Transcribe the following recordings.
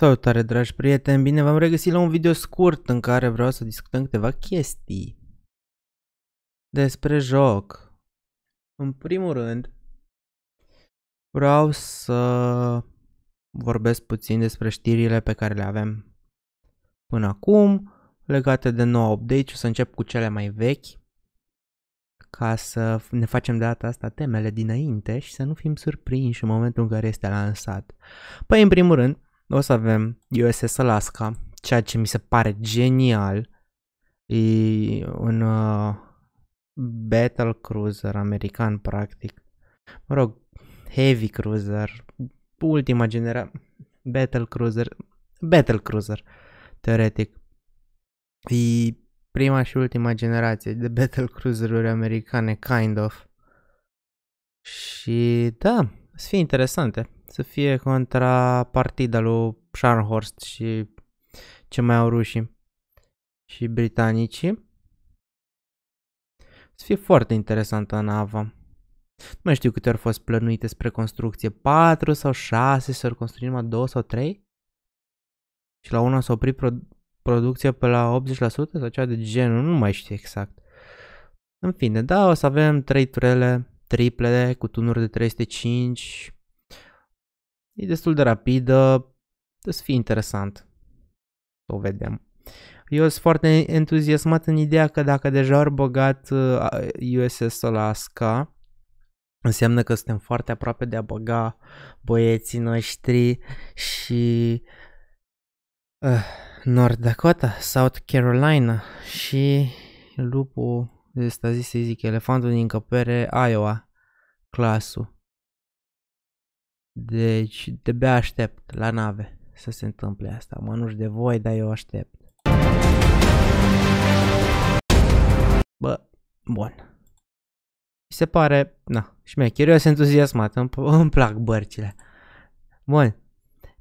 Salutare dragi prieteni, bine v-am regăsit la un video scurt în care vreau să discutăm câteva chestii despre joc. În primul rând, vreau să vorbesc puțin despre știrile pe care le avem până acum, legate de noua update o să încep cu cele mai vechi ca să ne facem de data asta temele dinainte și să nu fim surprinși în momentul în care este lansat. Păi, în primul rând, o să avem USS Alaska, ceea ce mi se pare genial. E un uh, battle cruiser american, practic. Mă rog, heavy cruiser, ultima generație, battle cruiser, battle cruiser, teoretic. E prima și ultima generație de battle cruiseruri americane, kind of. Și da, să fie interesante să fie contra partida lui Scharnhorst și ce mai au rușii și britanicii. Să fie foarte interesantă nava. Nu mai știu câte ori fost plănuite spre construcție, 4 sau 6, să construi numai 2 sau 3? Și la una s-a oprit pro- producția pe la 80% sau cea de genul, nu mai știu exact. În fine, da, o să avem 3 turele triple cu tunuri de 305, E destul de rapidă, o să fie interesant. O vedem. Eu sunt foarte entuziasmat în ideea că dacă deja au băgat USS-ul uh, la înseamnă că suntem foarte aproape de a băga băieții noștri și uh, North Dakota, South Carolina și lupul ăsta zis să zic elefantul din încăpere Iowa, clasul. Deci de-abia aștept la nave să se întâmple asta. Mă, nu de voi, dar eu aștept. Bă, bun. Mi se pare, na, șmecher, eu sunt entuziasmat, îmi, îmi plac bărcile. Bun,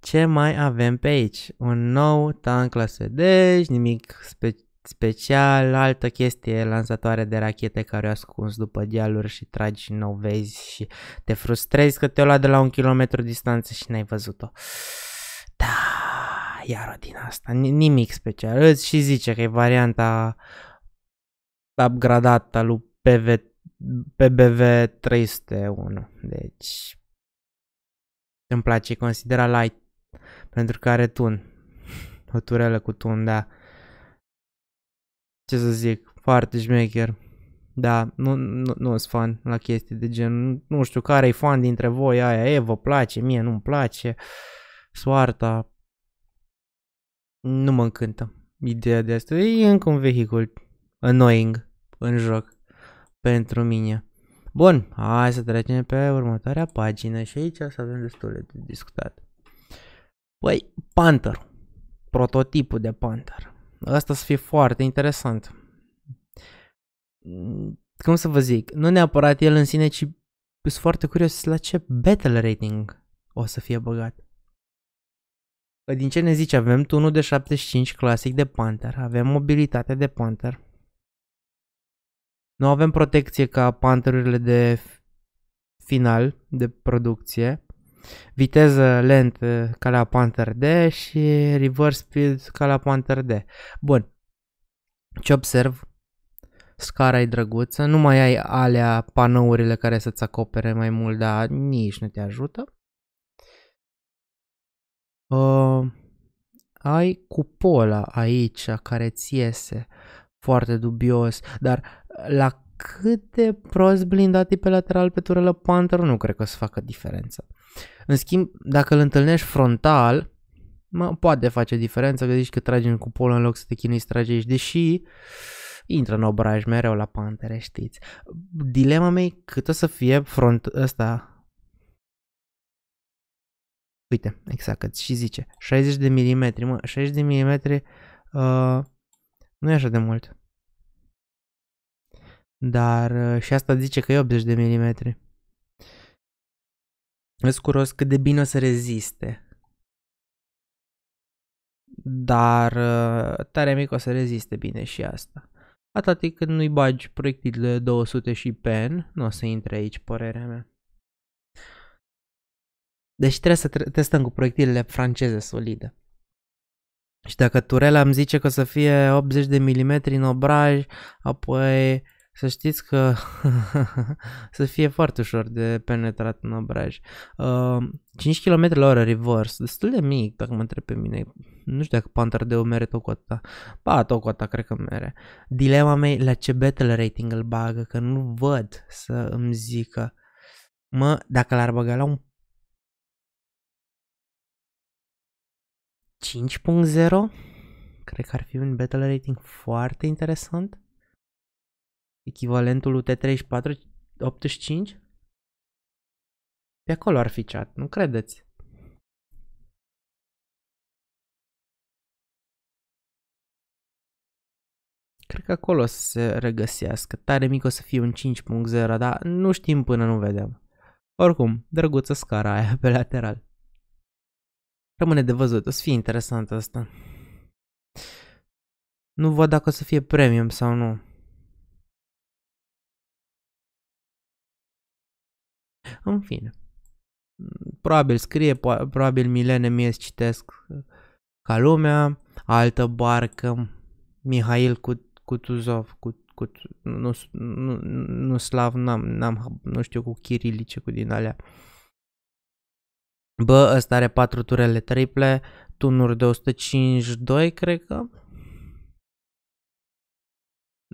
ce mai avem pe aici? Un nou tank la sedej, nimic special special, altă chestie, lansatoare de rachete care o ascuns după dealuri și tragi și nu vezi și te frustrezi că te-o lua de la un kilometru distanță și n-ai văzut-o. Da, iar din asta, nimic special. Îți și zice că e varianta upgradată lui PV, PBV 301, deci îmi place, considera light pentru că are tun, o turelă cu tun, da. Uh, ce să zic, foarte șmecher. Da, nu, nu, nu sunt fan la chestii de gen, nu știu care e fan dintre voi aia, e, vă place, mie nu-mi place, soarta, nu mă încântă ideea de asta. E încă un vehicul annoying în joc pentru mine. Bun, hai să trecem pe următoarea pagină și aici să avem destul de discutat. Păi, Panther. Prototipul de Panther. Asta să fie foarte interesant. Mm, cum să vă zic, nu neapărat el în sine, ci sunt foarte curios la ce battle rating o să fie băgat. Păi din ce ne zici, avem tunul de 75 clasic de Panther, avem mobilitate de Panther. Nu avem protecție ca Pantherurile de final, de producție viteză lent uh, ca la Panther D și reverse speed ca la Panther D. Bun, ce observ? Scara e drăguță, nu mai ai alea panourile care să-ți acopere mai mult, dar nici nu te ajută. Uh, ai cupola aici care ți iese foarte dubios, dar la cât de prost blindat e pe lateral pe turelă Panther, nu cred că o să facă diferență. În schimb, dacă îl întâlnești frontal, mă, poate face diferență, că zici că tragi în cupolă în loc să te chinui să trage aici, deși intră în obraj mereu la pantere, știți. Dilema mea e cât o să fie front ăsta, Uite, exact, cât și zice, 60 de mm, mă, 60 de mm uh, nu e așa de mult. Dar uh, și asta zice că e 80 de milimetri. Îți curos cât de bine o să reziste. Dar uh, tare mic o să reziste bine și asta. Atât timp când nu-i bagi proiectilele 200 și pen, nu o să intre aici, părerea mea. Deci trebuie să tre- testăm cu proiectilele franceze solide. Și dacă Turela îmi zice că o să fie 80 de mm în obraj, apoi să știți că să fie foarte ușor de penetrat în obraj. Uh, 5 km la oră reverse, destul de mic dacă mă întreb pe mine. Nu știu dacă o mere tot cu atâta. Ba, tot cu atâta, cred că mere. Dilema mea la ce battle rating îl bagă, că nu văd să îmi zică. Mă, dacă l-ar băga la un 5.0 cred că ar fi un battle rating foarte interesant echivalentul ut 3485 Pe acolo ar fi chat, nu credeți? Cred că acolo să se regăsească. Tare mic o să fie un 5.0, dar nu știm până nu vedem. Oricum, drăguță scara aia pe lateral. Rămâne de văzut, o să fie interesant asta. Nu văd dacă o să fie premium sau nu. În fine. Probabil scrie, probabil Milene mie citesc ca lumea, altă barcă, Mihail Cutuzov, cu, cu, nu, nu, nu slav, n-am, n-am, nu știu, cu chirilice, cu din alea. Bă, ăsta are patru turele triple, tunuri de 152, cred că.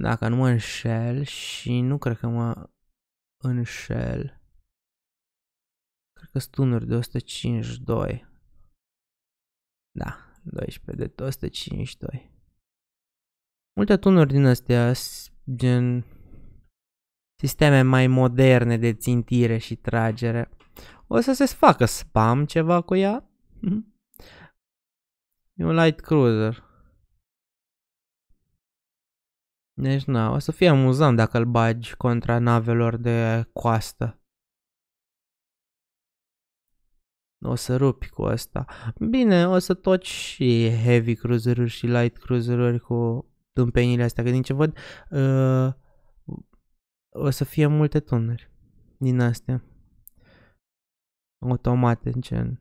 Dacă nu mă înșel și nu cred că mă înșel că stunuri de 152. Da, 12 de 152. Multe tunuri din astea, gen sisteme mai moderne de țintire și tragere, o să se facă spam ceva cu ea. Mhm. E un light cruiser. Deci nu, o să fie amuzant dacă îl bagi contra navelor de coastă. o să rupi cu asta. Bine, o să toci și heavy cruiseruri și light cruiseruri cu tâmpenile astea, că din ce văd uh, o să fie multe tuneri din astea automate, gen,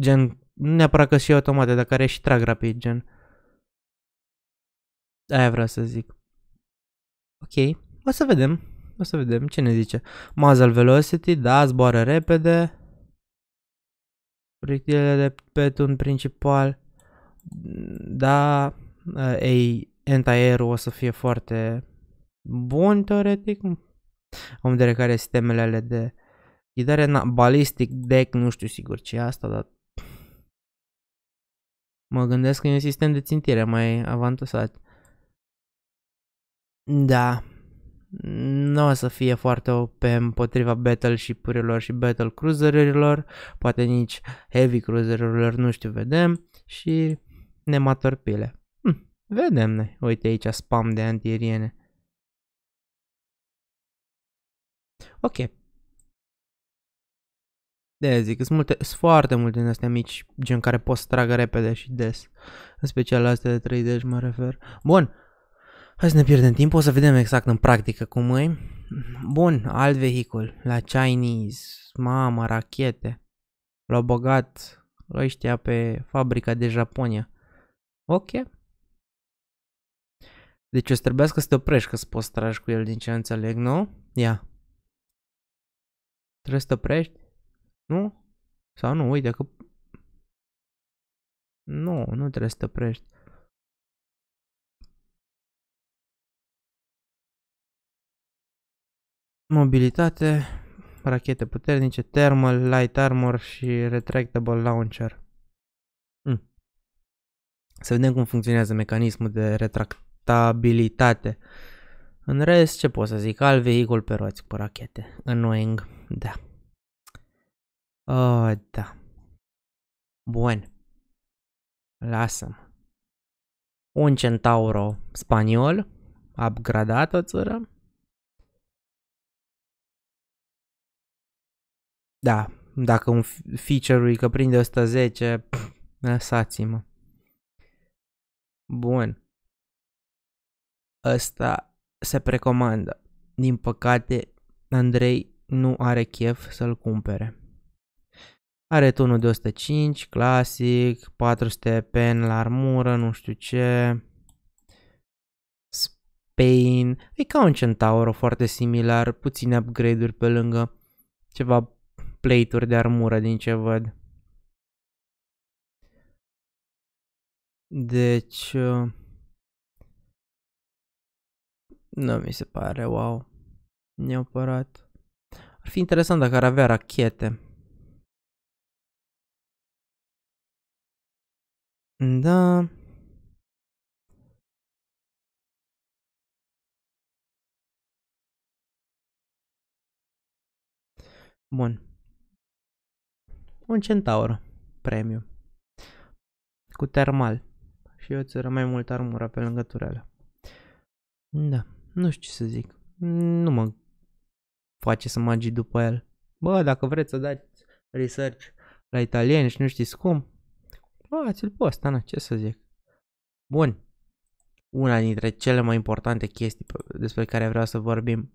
gen, nu neapărat că și automate, dar care și trag rapid, gen. Aia vreau să zic. Ok, o să vedem, o să vedem ce ne zice. Muzzle velocity, da, zboară repede, proiectilele de pe tun principal, da, eh, ei, anti o să fie foarte bun teoretic, Om vedere care sistemele de ghidare, na, balistic deck, nu știu sigur ce e asta, dar mă gândesc că e un sistem de țintire mai avansat. Da, nu o să fie foarte pe împotriva battleship-urilor și battle cruiserilor, poate nici heavy cruiserilor, nu știu, vedem, și nematorpile. Hm, vedem noi, uite aici spam de antiriene. Ok. De zic, sunt, multe, sunt foarte multe din astea mici, gen care pot să tragă repede și des. În special astea de 30 mă refer. Bun, Hai să ne pierdem timp, o să vedem exact în practică cum e. Bun, alt vehicul, la Chinese, mamă, rachete. L-au băgat ăștia pe fabrica de Japonia. Ok. Deci o să trebuiască să te oprești că să poți tragi cu el din ce înțeleg, nu? Ia. Trebuie să te oprești? Nu? Sau nu, uite că... Nu, nu trebuie să te oprești. mobilitate, rachete puternice, thermal, light armor și retractable launcher. Hmm. Să vedem cum funcționează mecanismul de retractabilitate. În rest, ce pot să zic? Al vehicul pe roți cu rachete. Annoying. Da. Oh, da. Bun. Lasă-mă. Un centauro spaniol, upgradat o țară, Da, dacă un feature-ul că prinde 110, lăsați-mă. Bun. Ăsta se precomandă. Din păcate, Andrei nu are chef să-l cumpere. Are tunul de 105, clasic, 400 pen la armură, nu știu ce. Spain. E ca un Centauro foarte similar, puține upgrade-uri pe lângă. Ceva plate-uri de armură din ce văd. Deci... Uh, nu mi se pare, wow. Neapărat. Ar fi interesant dacă ar avea rachete. Da. Bun un centaur premium cu termal și eu ți mai mult armura pe lângă turele. Da, nu știu ce să zic. Nu mă face să magi după el. Bă, dacă vreți să dați research la italieni și nu știți cum, bă, ți-l post, Ana, ce să zic. Bun. Una dintre cele mai importante chestii despre care vreau să vorbim.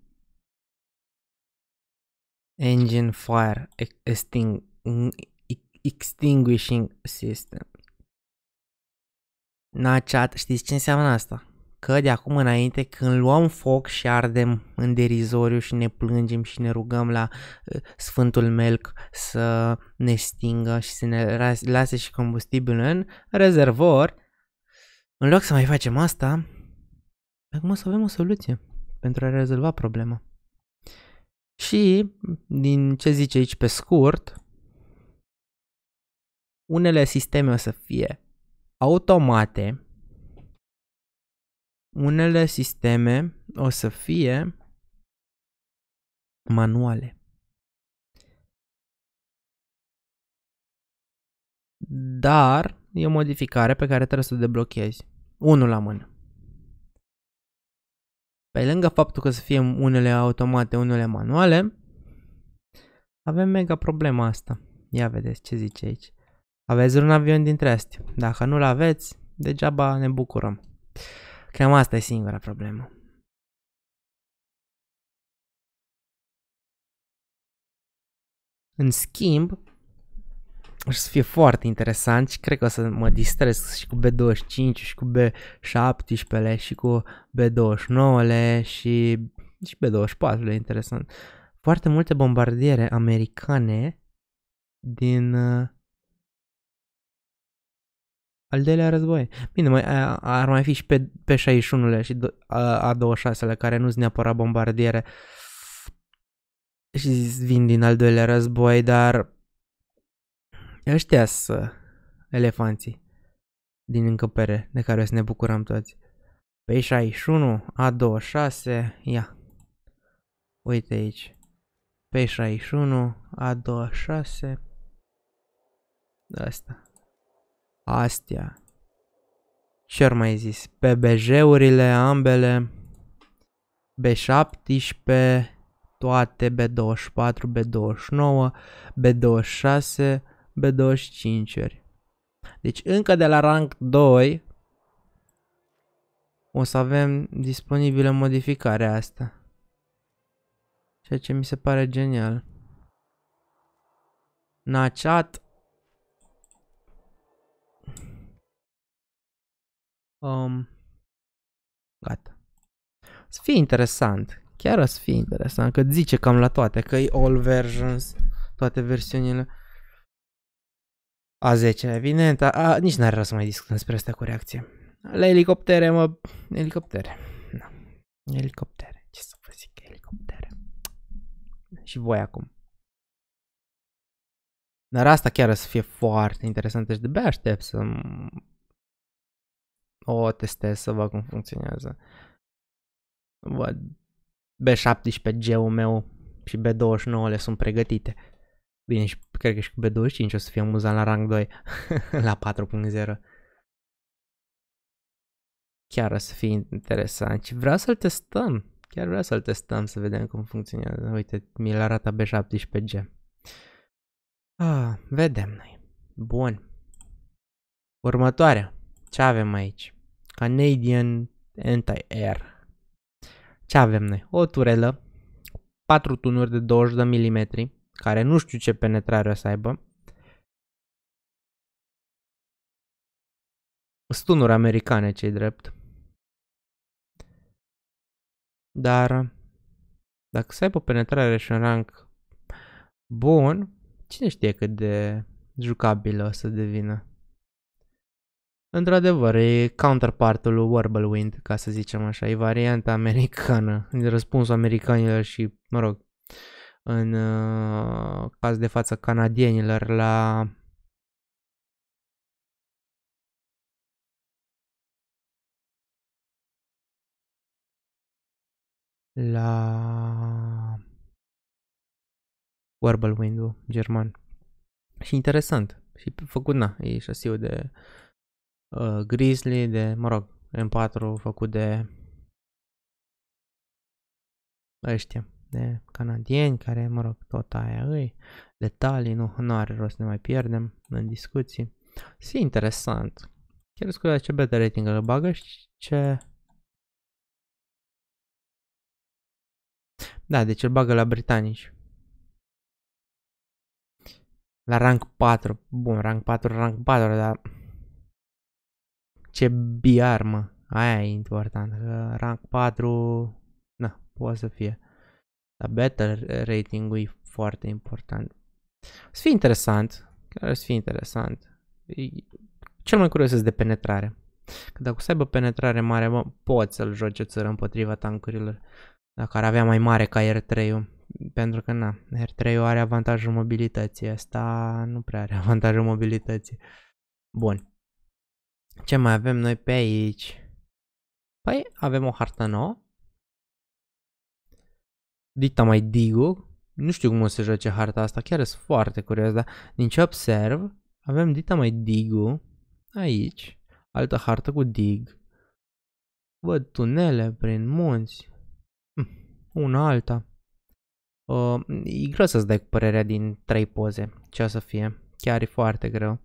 Engine fire exting extinguishing system. Naceat, știți ce înseamnă asta? Că de acum înainte când luăm foc și ardem în derizoriu și ne plângem și ne rugăm la ă, Sfântul Melc să ne stingă și să ne lase și combustibilul în rezervor, în loc să mai facem asta, acum să avem o soluție pentru a rezolva problema. Și, din ce zice aici pe scurt, unele sisteme o să fie automate, unele sisteme o să fie manuale. Dar e o modificare pe care trebuie să o deblochezi. Unul la mână. Pe lângă faptul că să fie unele automate, unele manuale, avem mega problema asta. Ia vedeți ce zice aici aveți un avion dintre astea. Dacă nu-l aveți, degeaba ne bucurăm. Cam asta e singura problemă. În schimb, o să fie foarte interesant și cred că o să mă distrez și cu B25 și cu B17 și cu B29 și, și B24 le interesant. Foarte multe bombardiere americane din uh, al doilea război. Bine, mai, ar mai fi și pe, pe 61-le și A26-le a care nu s neapărat bombardiere și vin din al doilea război, dar ăștia să elefanții din încăpere de care o să ne bucurăm toți. Pe 61, A26, ia, uite aici, pe 61, A26, asta astea. Ce ar mai zis? PBJ-urile ambele, B17, toate B24, B29, B26, B25-uri. Deci încă de la rank 2 o să avem disponibilă modificarea asta. Ceea ce mi se pare genial. Naceat Um, gata. Să fie interesant. Chiar o să fie interesant, că zice cam la toate, că e all versions, toate versiunile. A10, evident, a, a, nici n-are rost să mai discutăm despre asta cu reacție. La elicoptere, mă, elicoptere. Na. Elicoptere, ce să vă zic, elicoptere. Și voi acum. Dar asta chiar o să fie foarte interesant. Deci de-abia aștept să o testez să văd cum funcționează. Văd B17G-ul meu și B29 le sunt pregătite. Bine, și cred că și cu B25 o să fie amuzant la rang 2, la 4.0. Chiar o să fie interesant și vreau să-l testăm. Chiar vreau să-l testăm să vedem cum funcționează. Uite, mi-l arată B17G. Ah, vedem noi. Bun. Următoarea. Ce avem aici? Canadian Anti-Air. Ce avem noi? O turelă, 4 tunuri de 20 de mm, care nu știu ce penetrare o să aibă. Stunuri americane, cei drept. Dar dacă să aibă penetrare și un rank bun, cine știe cât de jucabilă o să devină. Într-adevăr, e counterpartul lui Warblewind, ca să zicem așa, e varianta americană, e răspunsul americanilor și, mă rog, în uh, caz de față canadienilor la la Warblewind, ul german. Și interesant. Și făcut, na, e șasiu de uh, Grizzly, de, mă rog, M4 făcut de ăștia, de canadieni, care, mă rog, tot aia îi, detalii, nu, nu are rost să ne mai pierdem în discuții. Si interesant. Chiar scuze ce beta rating îl bagă și ce... Da, deci îl bagă la britanici. La rank 4. Bun, rank 4, rank 4, dar ce biar, mă. Aia e important. rank 4, na, poate să fie. Dar battle rating-ul e foarte important. O să fie interesant. Chiar o să fie interesant. E cel mai curios de penetrare. Că dacă o să aibă penetrare mare, mă, poți să-l joci o țără împotriva tankurilor. Dacă ar avea mai mare ca R3-ul. Pentru că, na, R3-ul are avantajul mobilității. Asta nu prea are avantajul mobilității. Bun. Ce mai avem noi pe aici? Păi avem o hartă nouă. Dita mai digu. Nu știu cum o să joace harta asta, chiar sunt foarte curios, dar din ce observ, avem Dita mai digu aici, altă hartă cu dig. Văd tunele prin munți, hm, una alta. Uh, e greu să-ți dai părerea din trei poze, ce o să fie. Chiar e foarte greu.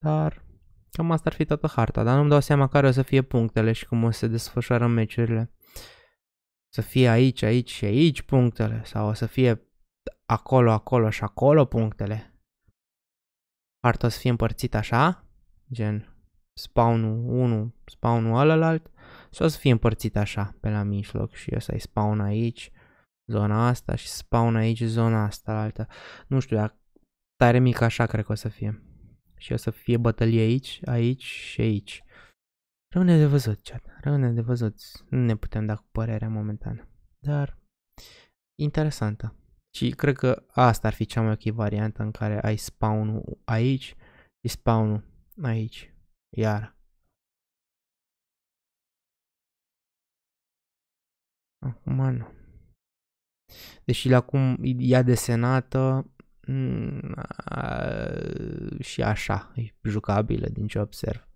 Dar Cam asta ar fi toată harta, dar nu-mi dau seama care o să fie punctele și cum o să se desfășoară meciurile. Să fie aici, aici și aici punctele sau o să fie acolo, acolo și acolo punctele. Harta o să fie împărțită așa, gen spawnul 1, spawnul alălalt, și o să fie împărțit așa, pe la mijloc și o să-i spawn aici, zona asta și spawn aici, zona asta, altă. Nu știu, dar tare mic așa cred că o să fie și o să fie bătălie aici, aici și aici. Rămâne de văzut, chat. Rămâne de văzut. Nu ne putem da cu părerea momentan. Dar interesantă. Și cred că asta ar fi cea mai ok variantă în care ai spawn aici și spawn aici. Iar. Acum nu. Deși la cum ea desenată Mm, și așa e jucabilă din ce observ.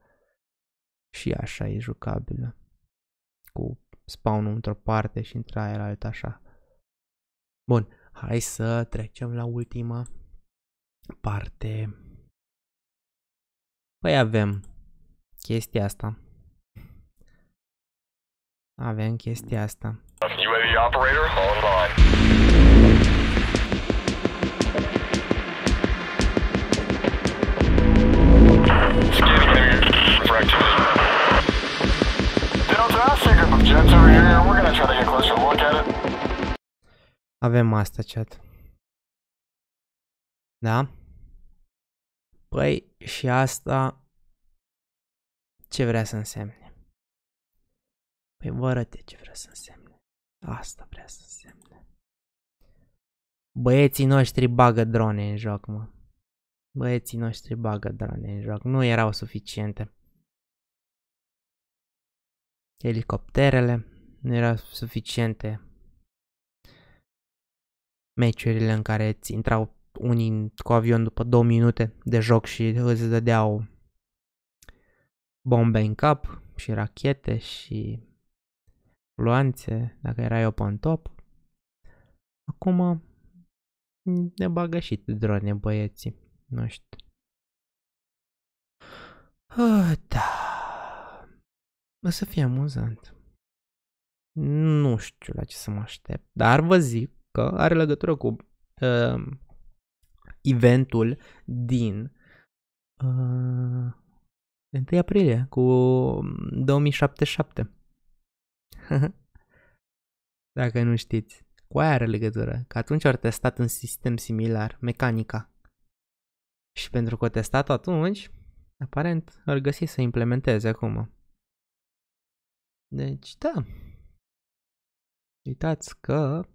Și așa e jucabilă. Cu spawn într-o parte și într aia alta așa. Bun, hai să trecem la ultima parte. Păi avem chestia asta. Avem chestia asta. UAV operator Avem asta, chat. Da? Păi, și asta ce vrea să însemne? Păi vă arăte ce vrea să însemne. Asta vrea să însemne. Băieții noștri bagă drone în joc, mă. Băieții noștri bagă drone în joc, nu erau suficiente. Helicopterele nu erau suficiente. Meciurile în care îți intrau unii cu avion după două minute de joc și îți dădeau bombe în cap și rachete și luanțe dacă erai open top. Acum ne bagă și drone băieții. Nu știu. Ah, da. O să fie amuzant. Nu știu la ce să mă aștept, dar vă zic că are legătură cu uh, eventul din uh, ehm, 1 aprilie cu 2077. Dacă nu știți, cu aia are legătură, că atunci ar testat un sistem similar, mecanica. Și pentru că o testat atunci, aparent ar găsi să implementeze acum. Deci, da. Uitați că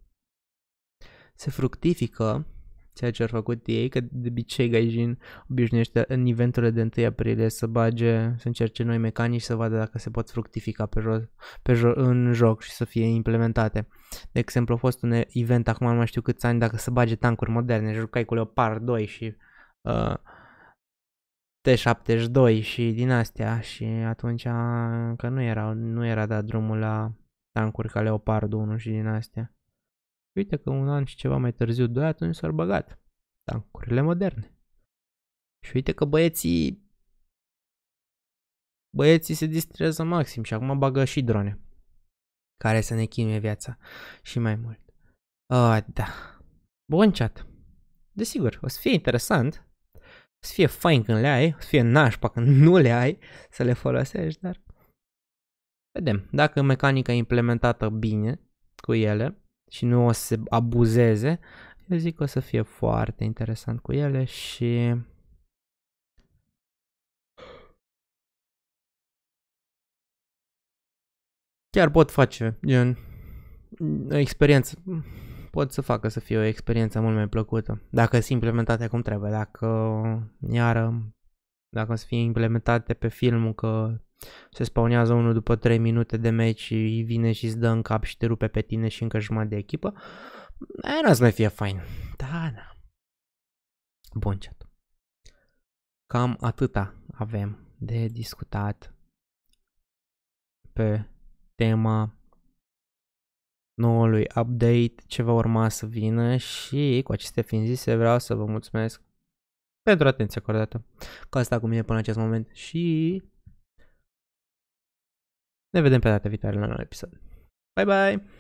se fructifică ceea ce au făcut ei, că de obicei Gaijin obișnuiește în eventurile de 1 aprilie să bage, să încerce noi mecanici să vadă dacă se pot fructifica pe jo- pe jo- în joc și să fie implementate. De exemplu, a fost un event acum nu mai știu câți ani dacă să bage tancuri moderne, jucai cu Leopard 2 și uh, T-72 și din astea și atunci încă nu era, nu era dat drumul la tancuri ca Leopard 1 și din astea. Uite că un an și ceva mai târziu, doi atunci s-au băgat tancurile moderne. Și uite că băieții băieții se distrează maxim și acum bagă și drone care să ne chinuie viața și mai mult. Uh, da. Bun chat. Desigur, o să fie interesant să fie fain când le ai, să fie nașpa când nu le ai, să le folosești, dar vedem. Dacă mecanica e implementată bine cu ele și nu o să se abuzeze, eu zic că o să fie foarte interesant cu ele și chiar pot face gen experiență pot să facă să fie o experiență mult mai plăcută. Dacă sunt implementate cum trebuie, dacă iară, dacă să fie implementate pe filmul că se spawnează unul după 3 minute de meci și vine și îți dă în cap și te rupe pe tine și încă jumătate de echipă, aia nu să mai fie fain. Da, da. Bun, chat. Cam atâta avem de discutat pe tema noului update ce va urma să vină și cu aceste fiind zise vreau să vă mulțumesc pentru atenția acordată că asta cu mine până acest moment și ne vedem pe data viitoare la un episod. Bye bye!